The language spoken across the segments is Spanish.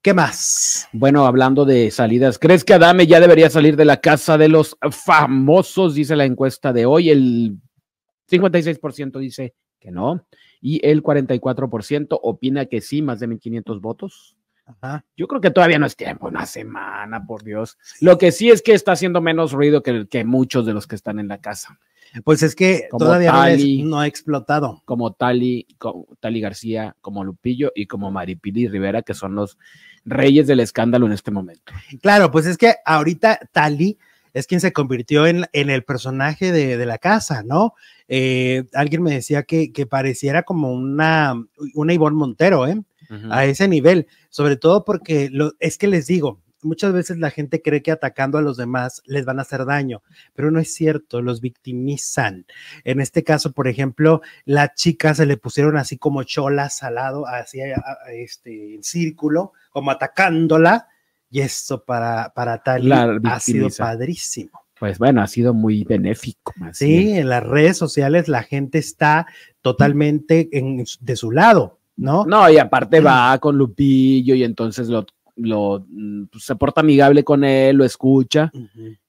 ¿Qué más? Bueno, hablando de salidas, ¿crees que Adame ya debería salir de la casa de los famosos? Dice la encuesta de hoy. El 56% dice que no y el 44% opina que sí, más de 1.500 votos. Yo creo que todavía no es tiempo, una semana, por Dios. Lo que sí es que está haciendo menos ruido que muchos de los que están en la casa. Pues es que todavía no, ha explotado. Como Tali, Tali García, como Lupillo y como Maripili Rivera, que son los reyes del escándalo en este momento. Claro, pues es que ahorita Tali es quien se convirtió en, el personaje de, la casa, ¿no? Eh, alguien me decía que, pareciera como una, una Ivonne Montero, ¿eh? A ese nivel, sobre todo porque es que les digo, muchas veces la gente cree que atacando a los demás les van a hacer daño, pero no es cierto, los victimizan. En este caso, por ejemplo, la chica se le pusieron así como cholas al lado, así este, en círculo, como atacándola, y eso para, para tal ha sido padrísimo. Pues bueno, ha sido muy benéfico. sí, en las redes sociales la gente está totalmente de su lado, ¿no? No, y aparte va con Lupillo y entonces lo lo, mm, pues, se porta amigable con él, lo escucha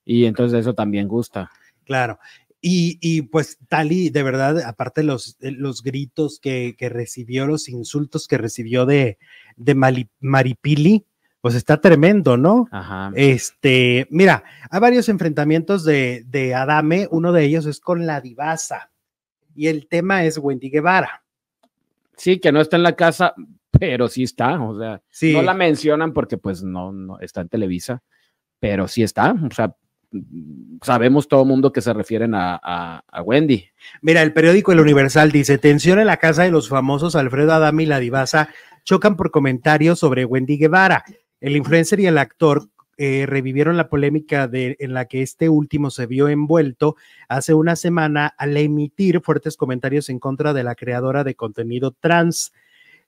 y entonces eso también gusta. Claro. Y, y, pues Tali, de verdad, aparte los, eh, los gritos que, que recibió, los insultos que recibió de, de Maripili, pues está tremendo, ¿no? Este, mira, hay varios enfrentamientos de, de Adame, uno de ellos es con la divasa y el tema es Wendy Guevara. Sí, que no está en la casa, pero sí está, o sea, no la mencionan porque pues no, está en Televisa, pero sí está, o sea, sabemos todo mundo que se refieren a, Wendy. Mira, el periódico El Universal dice, tensión en la casa de los famosos Alfredo Adami y la divasa chocan por comentarios sobre Wendy Guevara. El influencer y el actor eh, revivieron la polémica de, en la que este último se vio envuelto hace una semana al emitir fuertes comentarios en contra de la creadora de contenido trans.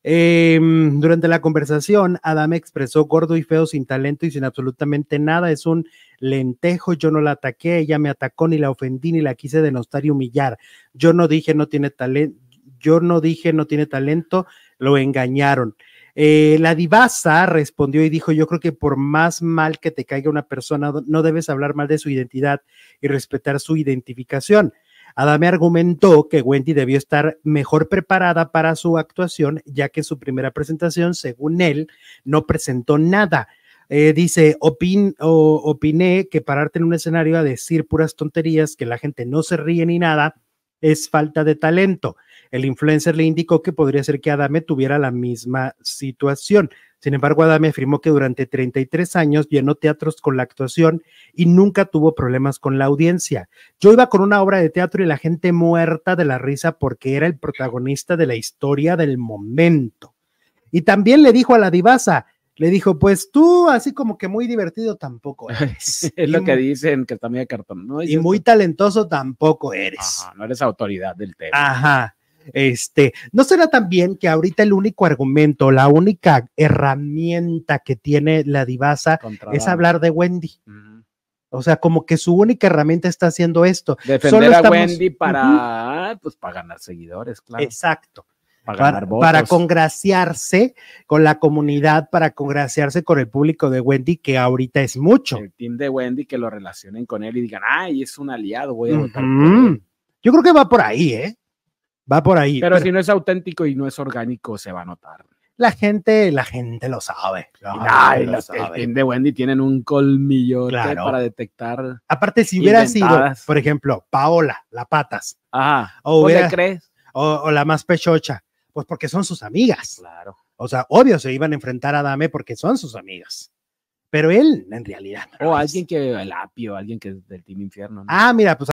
Em, durante la conversación, Adam expresó gordo y feo, sin talento y sin absolutamente nada. Es un lentejo, yo no la ataqué, ella me atacó, ni la ofendí, ni la quise denostar y humillar. Yo no dije no tiene talento, yo no dije no tiene talento, lo engañaron. Eh, la divasa respondió y dijo, yo creo que por más mal que te caiga una persona, no debes hablar mal de su identidad y respetar su identificación. Adame argumentó que Wendy debió estar mejor preparada para su actuación, ya que su primera presentación, según él, no presentó nada. Eh, dice, opiné que pararte en un escenario a decir puras tonterías, que la gente no se ríe ni nada, es falta de talento. El influencer le indicó que podría ser que Adame tuviera la misma situación. Sin embargo, Adame afirmó que durante 33 años llenó teatros con la actuación y nunca tuvo problemas con la audiencia. Yo iba con una obra de teatro y la gente muerta de la risa porque era el protagonista de la historia del momento. Y también le dijo a la divasa, le dijo, pues tú así como que muy divertido tampoco eres. es lo que dicen que también de cartón. ¿no? Y muy talentoso tampoco eres. no eres autoridad del tema. Ajá. Este, ¿no será también que ahorita el único argumento, la única herramienta que tiene la divasa es hablar de Wendy? O sea, como que su única herramienta está haciendo esto. Defender Solo a Wendy para, pues, para ganar seguidores, claro. Exacto. Para, congraciarse con la comunidad, para congraciarse con el público de Wendy, que ahorita es mucho. El team de Wendy que lo relacionen con él y digan, ay, es un aliado, voy a Yo creo que va por ahí, ¿eh? Va por ahí. Pero, si no es auténtico y no es orgánico, se va a notar. La gente, la gente lo sabe. Claro, de Wendy tienen un colmillo para detectar. Aparte, si hubiera sido, por ejemplo, Paola, la patas. Ajá. O crees? O, la más pechocha. Pues porque son sus amigas. Claro. O sea, obvio se iban a enfrentar a Dame porque son sus amigas. Pero él, en realidad. o alguien que, el apio, alguien que es del Team Infierno. Ah, mira, pues